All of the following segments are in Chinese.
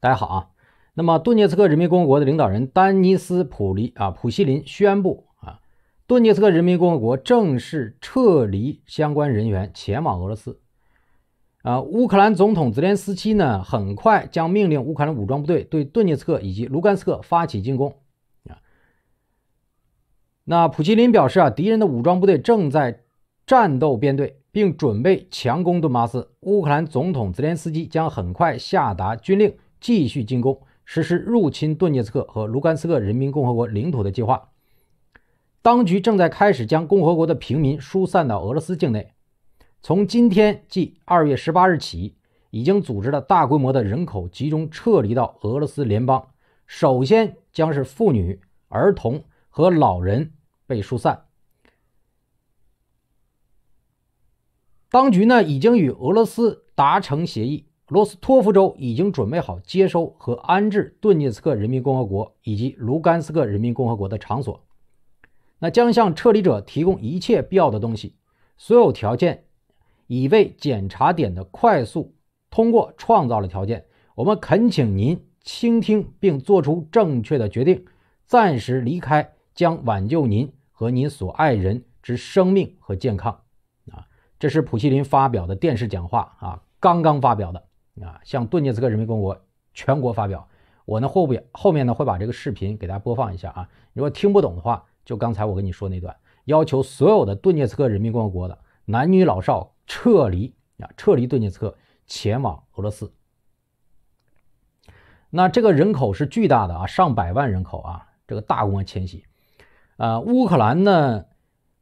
大家好啊，那么顿涅茨克人民共和国的领导人丹尼斯·普里啊普希林宣布啊，顿涅茨克人民共和国正式撤离相关人员前往俄罗斯。啊，乌克兰总统泽连斯基呢，很快将命令乌克兰武装部队对顿涅茨克以及卢甘斯克发起进攻。啊，那普希林表示啊，敌人的武装部队正在战斗编队，并准备强攻顿巴斯。乌克兰总统泽连斯基将很快下达军令。继续进攻，实施入侵顿涅茨克和卢甘斯克人民共和国领土的计划。当局正在开始将共和国的平民疏散到俄罗斯境内。从今天即二月十八日起，已经组织了大规模的人口集中撤离到俄罗斯联邦。首先将是妇女、儿童和老人被疏散。当局呢已经与俄罗斯达成协议。罗斯托夫州已经准备好接收和安置顿涅茨克人民共和国以及卢甘斯克人民共和国的场所，那将向撤离者提供一切必要的东西，所有条件已为检查点的快速通过创造了条件。我们恳请您倾听并做出正确的决定，暂时离开将挽救您和您所爱人之生命和健康。啊，这是普希林发表的电视讲话啊，刚刚发表的。啊，向顿涅茨克人民共和国全国发表，我呢后边后面呢会把这个视频给大家播放一下啊。如果听不懂的话，就刚才我跟你说那段，要求所有的顿涅茨克人民共和国的男女老少撤离啊，撤离顿涅茨克，前往俄罗斯。那这个人口是巨大的啊，上百万人口啊，这个大规模迁徙。啊，乌克兰呢，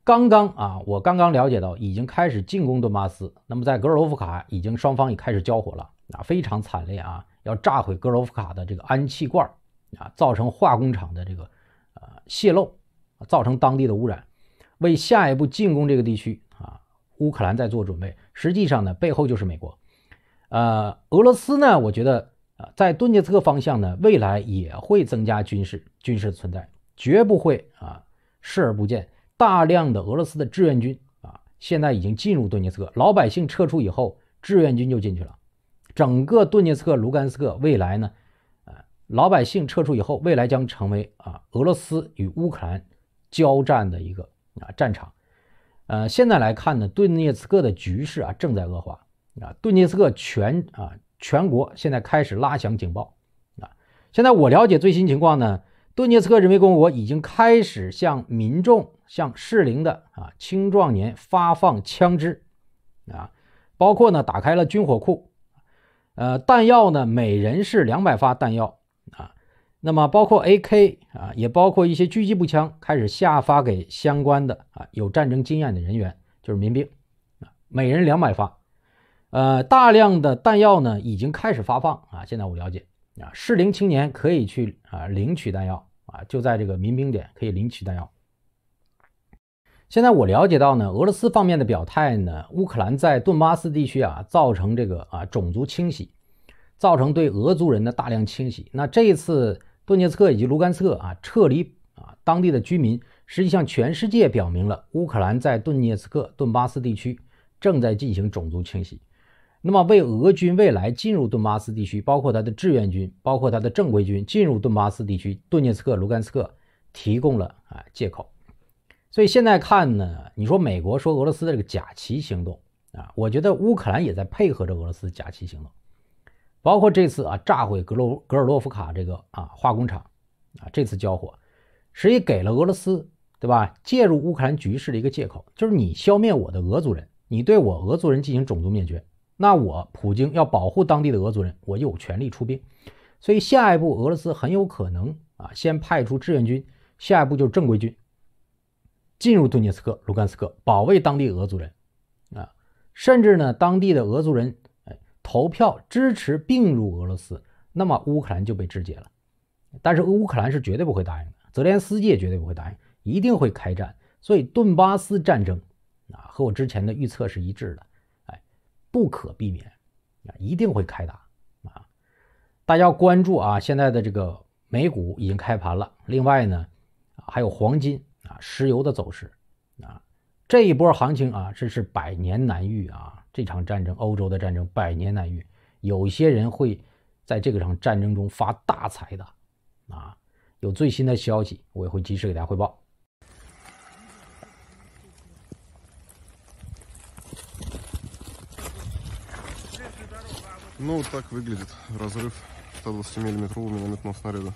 刚刚啊，我刚刚了解到已经开始进攻顿巴斯，那么在格尔罗夫卡已经双方已开始交火了。啊，非常惨烈啊！要炸毁格罗夫卡的这个氨气罐，啊，造成化工厂的这个呃泄漏，造成当地的污染，为下一步进攻这个地区啊，乌克兰在做准备。实际上呢，背后就是美国。呃，俄罗斯呢，我觉得啊，在顿涅茨克方向呢，未来也会增加军事军事存在，绝不会啊视而不见。大量的俄罗斯的志愿军啊，现在已经进入顿涅茨克，老百姓撤出以后，志愿军就进去了。整个顿涅茨克、卢甘斯克未来呢？呃，老百姓撤出以后，未来将成为啊俄罗斯与乌克兰交战的一个啊战场。呃，现在来看呢，顿涅茨克的局势啊正在恶化啊。顿涅茨克全啊全国现在开始拉响警报啊。现在我了解最新情况呢，顿涅茨克人民共和国已经开始向民众、向适龄的啊青壮年发放枪支啊，包括呢打开了军火库。呃，弹药呢，每人是两百发弹药啊。那么包括 AK 啊，也包括一些狙击步枪，开始下发给相关的啊有战争经验的人员，就是民兵啊，每人两百发。呃，大量的弹药呢，已经开始发放啊。现在我了解啊，适龄青年可以去啊领取弹药啊，就在这个民兵点可以领取弹药。现在我了解到呢，俄罗斯方面的表态呢，乌克兰在顿巴斯地区啊，造成这个啊种族清洗，造成对俄族人的大量清洗。那这一次顿涅茨克以及卢甘斯克啊，撤离啊当地的居民，实际上全世界表明了乌克兰在顿涅茨克、顿巴斯地区正在进行种族清洗。那么为俄军未来进入顿巴斯地区，包括他的志愿军，包括他的正规军进入顿巴斯地区，顿涅茨克、卢甘斯克提供了啊借口。所以现在看呢，你说美国说俄罗斯的这个假旗行动啊，我觉得乌克兰也在配合着俄罗斯假旗行动，包括这次啊炸毁格罗格尔洛夫卡这个啊化工厂啊，这次交火，实际给了俄罗斯对吧介入乌克兰局势的一个借口，就是你消灭我的俄族人，你对我俄族人进行种族灭绝，那我普京要保护当地的俄族人，我有权利出兵，所以下一步俄罗斯很有可能啊先派出志愿军，下一步就是正规军。进入顿涅茨克、卢甘斯克，保卫当地俄族人，啊，甚至呢，当地的俄族人哎，投票支持并入俄罗斯，那么乌克兰就被肢解了。但是乌克兰是绝对不会答应的，泽连斯基也绝对不会答应，一定会开战。所以顿巴斯战争啊，和我之前的预测是一致的，哎，不可避免，啊，一定会开打啊。大家关注啊，现在的这个美股已经开盘了，另外呢，还有黄金。啊，石油的走势，啊，这一波行情啊，真是百年难遇啊！这场战争，欧洲的战争，百年难遇。有些人会在这个场战争中发大财的，啊，有最新的消息，我也会及时给大家汇报。Ну так выглядит разрыв 120 м м м н м е т снаряда.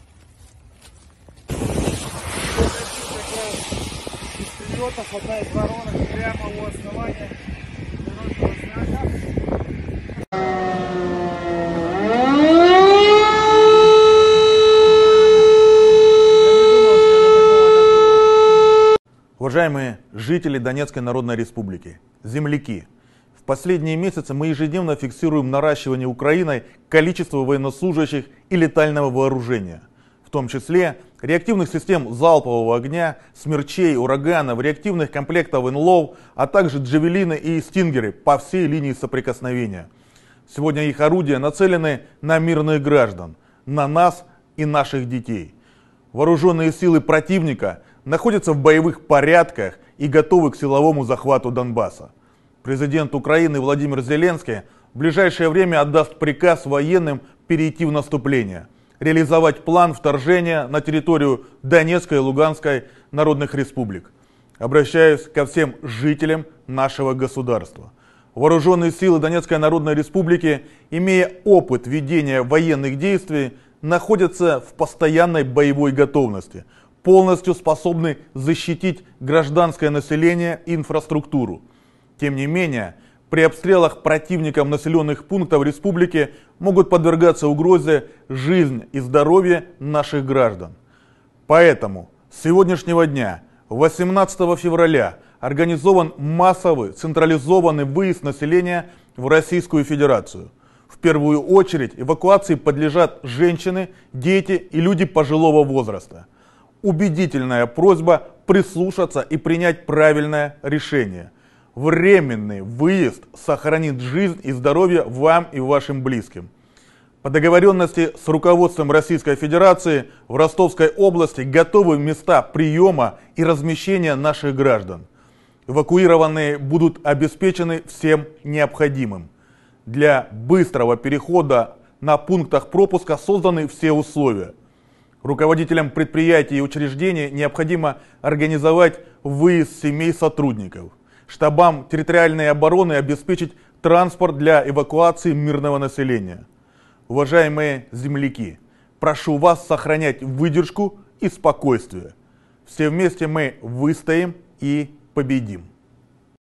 пролетов, одна из воронок прямо у основания Уважаемые жители Донецкой Народной Республики, земляки, в последние месяцы мы ежедневно фиксируем наращивание Украиной количества военнослужащих и летального вооружения – в том числе реактивных систем залпового огня, смерчей, ураганов, реактивных комплектов НЛОВ, а также джавелины и стингеры по всей линии соприкосновения. Сегодня их орудия нацелены на мирных граждан, на нас и наших детей. Вооруженные силы противника находятся в боевых порядках и готовы к силовому захвату Донбасса. Президент Украины Владимир Зеленский в ближайшее время отдаст приказ военным перейти в наступление – реализовать план вторжения на территорию Донецкой и Луганской народных республик. Обращаюсь ко всем жителям нашего государства. Вооруженные силы Донецкой Народной Республики, имея опыт ведения военных действий, находятся в постоянной боевой готовности, полностью способны защитить гражданское население и инфраструктуру. Тем не менее, при обстрелах противником населенных пунктов республики могут подвергаться угрозе жизнь и здоровье наших граждан. Поэтому с сегодняшнего дня, 18 февраля, организован массовый централизованный выезд населения в Российскую Федерацию. В первую очередь эвакуации подлежат женщины, дети и люди пожилого возраста. Убедительная просьба прислушаться и принять правильное решение – Временный выезд сохранит жизнь и здоровье вам и вашим близким. По договоренности с руководством Российской Федерации в Ростовской области готовы места приема и размещения наших граждан. Эвакуированные будут обеспечены всем необходимым. Для быстрого перехода на пунктах пропуска созданы все условия. Руководителям предприятий и учреждений необходимо организовать выезд семей сотрудников – штабам территориальной обороны обеспечить транспорт для эвакуации мирного населения. Уважаемые земляки, прошу вас сохранять выдержку и спокойствие. Все вместе мы выстоим и победим.